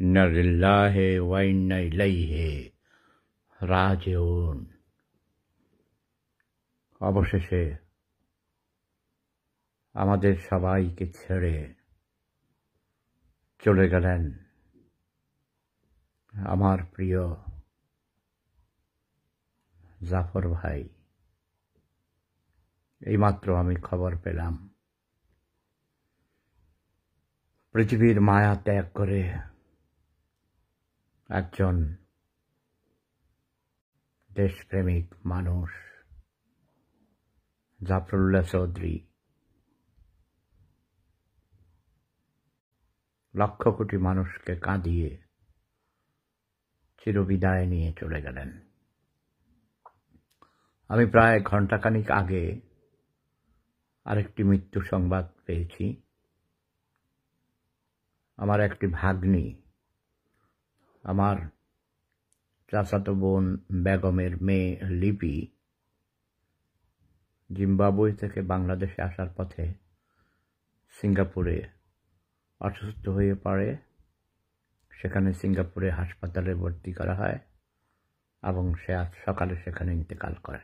ইন্নালিল্লাহে ওয়াইন্না ইলাইহে রাজেউন অবশেষে আমাদের সবাইকে ছেড়ে চলে গেলেন আমার প্রিয় জাফর ভাই এইমাত্র আমি খবর পেলাম পৃথিবীর মায়া ত্যাগ করে একজন দেশপ্রেমিক মানুষ জাফরুল্লাহ চৌধুরী লক্ষ কোটি মানুষকে কাঁদিয়ে চিরবিদায় নিয়ে চলে গেলেন আমি প্রায় ঘণ্টাখানিক আগে আরেকটি মৃত্যু সংবাদ পেয়েছি আমার একটি ভাগ্নি আমার চাচাতো বোন বেগমের মেয়ে লিপি জিম্বাবুয়ে থেকে বাংলাদেশে আসার পথে সিঙ্গাপুরে অসুস্থ হয়ে পড়ে সেখানে সিঙ্গাপুরে হাসপাতালে ভর্তি করা হয় এবং সে আজ সকালে সেখানে ইন্তেকাল করে